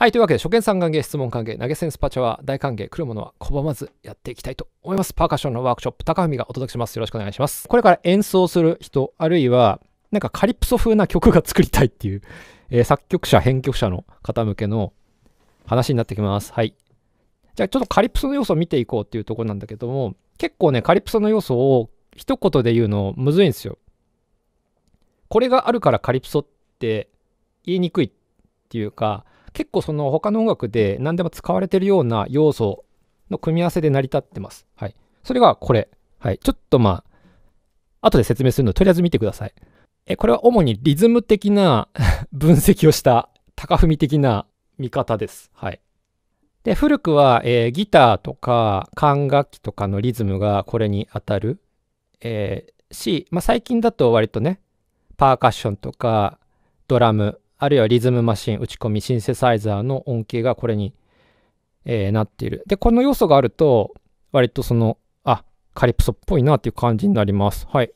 はい、というわけで、初見さん歓迎、質問歓迎、投げ銭スパチャは大歓迎、来るものは拒まずやっていきたいと思います。パーカッションのワークショップ、高文がお届けします。よろしくお願いします。これから演奏する人、あるいは、なんかカリプソ風な曲が作りたいっていう、えー、作曲者、編曲者の方向けの話になってきます。はい。じゃあちょっとカリプソの要素を見ていこうっていうところなんだけども、結構ね、カリプソの要素を一言で言うのむずいんですよ。これがあるからカリプソって言いにくいっていうか、結構その他の音楽で何でも使われてるような要素の組み合わせで成り立ってます。はい。それがこれ。はい。ちょっとまあ、後で説明するのとりあえず見てください。え、これは主にリズム的な 分析をした、高踏み的な見方です。はい。で、古くは、えー、ギターとか管楽器とかのリズムがこれに当たる、えー、し、まあ、最近だと割とね、パーカッションとかドラムあるいはリズムマシン、打ち込み、シンセサイザーの音恵がこれに、えー、なっている。で、この要素があると、割とその、あ、カリプソっぽいなっていう感じになります。はい。じ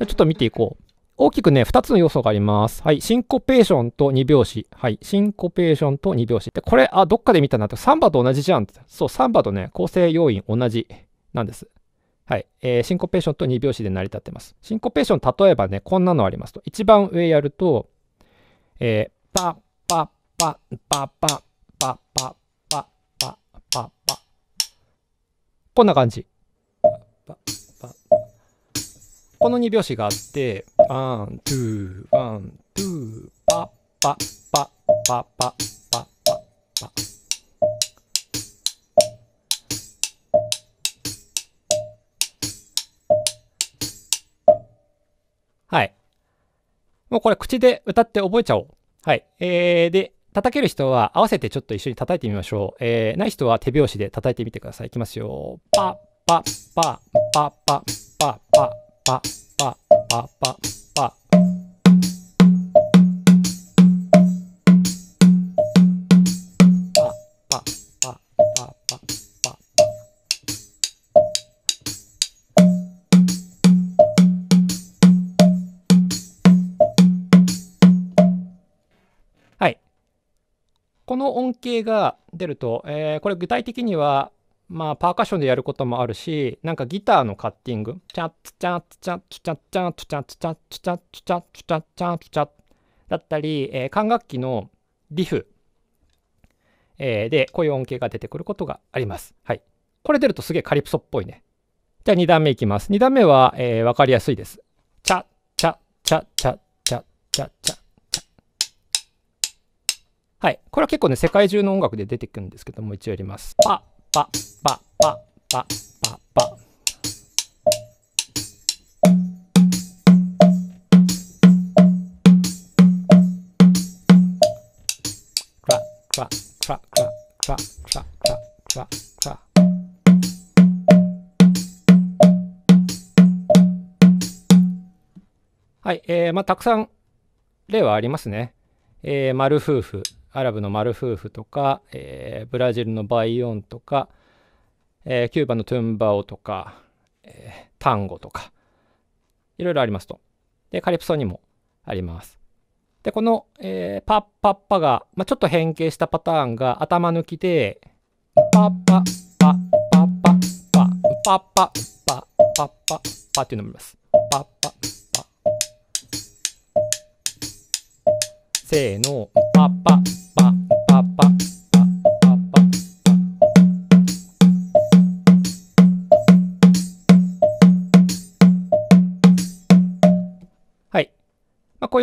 ゃあちょっと見ていこう。大きくね、2つの要素があります。はい。シンコペーションと2拍子。はい。シンコペーションと2拍子。で、これ、あ、どっかで見たなって、サンバと同じじゃん。そう、サンバとね、構成要因同じなんです。はい、えー、シンコペーションと2拍子で成り立ってます。シンコペーション、例えばね、こんなのありますと。一番上やると、えー、パパパパパパパパパパパこんな感じ。この2拍子があって、ワン、ツー、ワン、ツー、パッパッパッパッパッもうこれ口で歌って覚えちゃおう。はい。えー、で、叩ける人は合わせてちょっと一緒に叩いてみましょう。えー、ない人は手拍子で叩いてみてください。いきますよ。パッパッパッパッパッパッパッパッパッパッパッの音形が出ると、えー、これ具体的には、まあ、パーカッションでやることもあるし、なんかギターのカッティング、チャッチャッチャッチャッチャッチャッチャッチャッチャッチャッチャッチャッだったり、えー、管楽器のリフ、えー、で、こういう音形が出てくることがあります。はい。これ出るとすげえカリプソっぽいね。じゃあ2段目いきます。2段目は、えー、わかりやすいです。チャッチャッチャッチャッチャッチャッチャッ。はい。これは結構ね、世界中の音楽で出てくるんですけども、一応やります。パッパッパッパッパッパッパッ。クラクラクラクラクラクラクラクラはい、えー、まあたくさん例はありますね。えー、丸夫婦、アラブのマル夫婦とか、えー、ブラジルのバイオンとか、えー、キューバのトゥンバオとか、えー、タンゴとか、いろいろありますと。で、カリプソにもあります。で、この、えー、パッパッパが、まあ、ちょっと変形したパターンが頭抜きで、パッパッパッパッパッパッパッパッパッパッパッパパていうのもあります。パッパッパッ。せーの、パッパ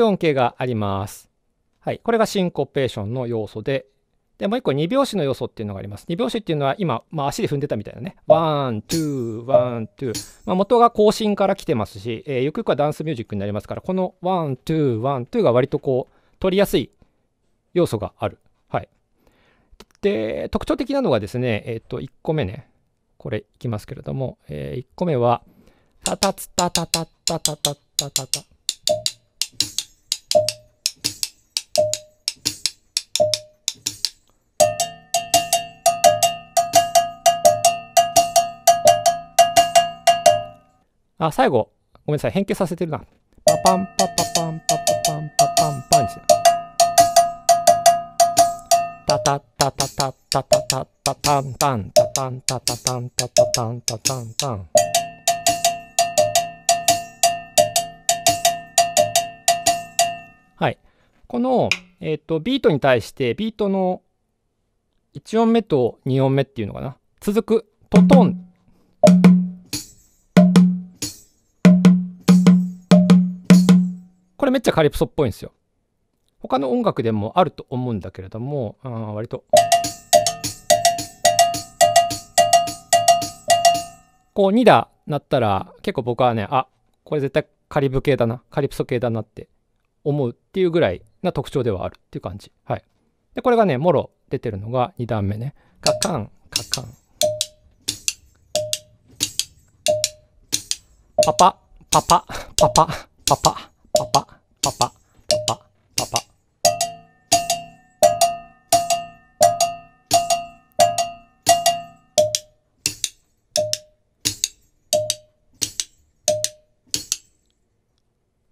音形があります。はい、これがシンコペーションの要素で、で、もう一個2拍子の要素っていうのがあります。2拍子っていうのは今、まあ、足で踏んでたみたいなね。ワン、ツー、ワン、ツー。まあ、元が更新から来てますし、えー、ゆくゆくはダンスミュージックになりますから、このワン、ツー、ワン、ツーが割とこう、取りやすい要素がある。はい。で、特徴的なのがですね、えっ、ー、と、1個目ね。これいきますけれども、えー、1個目は、タタツタタタタタタタタタ。あ、最後、ごめんなさい、変形させてるな。パパンパパパンパパパンパパンパンにしてタタタタタタタタタタンタンタタンタタタンタタタンタタンタン。はい。この、えっ、ー、と、ビートに対して、ビートの1音目と2音目っていうのかな。続く、トトン。これめっちゃカリプソっぽいんですよ。他の音楽でもあると思うんだけれども、あ割と。こう2打鳴ったら結構僕はね、あ、これ絶対カリブ系だな、カリプソ系だなって思うっていうぐらいな特徴ではあるっていう感じ。はい。で、これがね、もろ出てるのが2段目ね。カカン、カカン。パパ、パパ、パパ。パパパパ、パパ、パパ、パパ。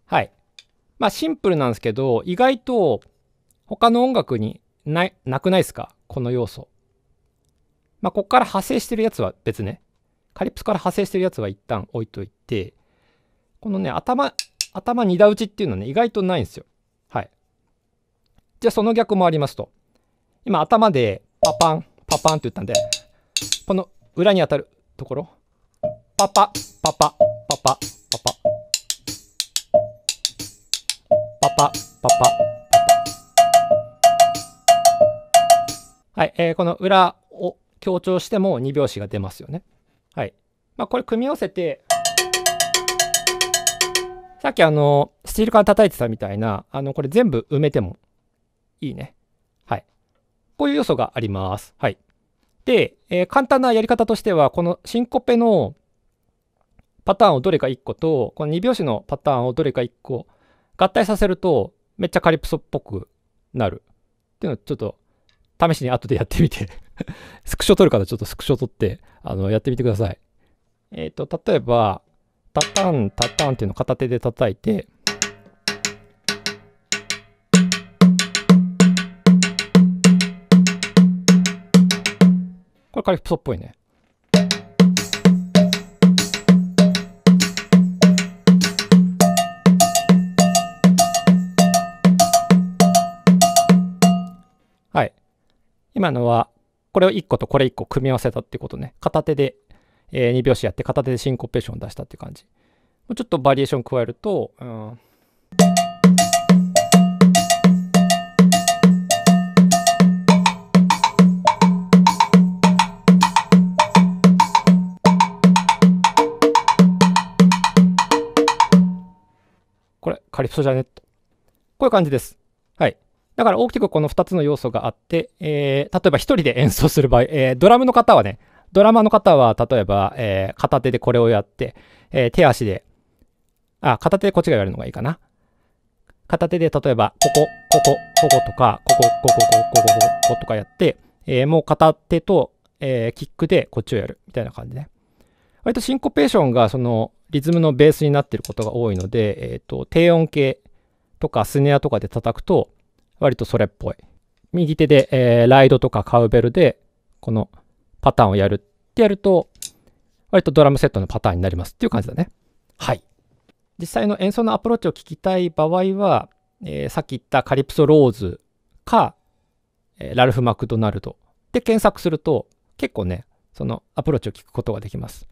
はい。まあシンプルなんですけど、意外と他の音楽にななくないですかこの要素。まあここから派生してるやつは別ね。カリプスから派生してるやつは一旦置いといて、このね、頭、頭二打打ちっていうのはね、意外とないんですよ。はい。じゃあその逆もありますと。今頭でパパン、パパンって言ったんで、この裏に当たるところ、パパ、パパ、パパ、パパ、パパ、パパ、はい、えー、この裏を強調しても二拍子が出ますよね。はい。まあ、これ組み合わせてさっきあの、スチール缶叩いてたみたいな、あの、これ全部埋めてもいいね。はい。こういう要素があります。はい。で、えー、簡単なやり方としては、このシンコペのパターンをどれか1個と、この2拍子のパターンをどれか1個合体させると、めっちゃカリプソっぽくなる。っていうのをちょっと、試しに後でやってみて スクショ撮る方ちょっとスクショ撮って、あの、やってみてください。えっ、ー、と、例えば、タタンタタンっていうのを片手で叩いてこれカリプソっぽいね。はい。今のは、これを1個とこれ1個組み合わせたってことね。片手でえー、2拍子やって片手でシンコペーション出したって感じ。ちょっとバリエーション加えると、うん、これ、カリプソじゃねと。こういう感じです。はい。だから大きくこの2つの要素があって、えー、例えば1人で演奏する場合、えー、ドラムの方はね、ドラマの方は、例えば、えー、片手でこれをやって、えー、手足で、あ、片手でこっちがやるのがいいかな。片手で、例えば、ここ、ここ、こことか、ここ、ここ、ここ、ここ、こことかやって、えー、もう片手と、えー、キックでこっちをやる、みたいな感じね。割とシンコペーションが、その、リズムのベースになってることが多いので、えっ、ー、と、低音系とかスネアとかで叩くと、割とそれっぽい。右手で、えー、ライドとかカウベルで、この、パターンをやるってやると、割とドラムセットのパターンになりますっていう感じだね。はい。実際の演奏のアプローチを聞きたい場合は、えー、さっき言ったカリプソローズか、えー、ラルフ・マクドナルドで検索すると結構ね、そのアプローチを聞くことができます。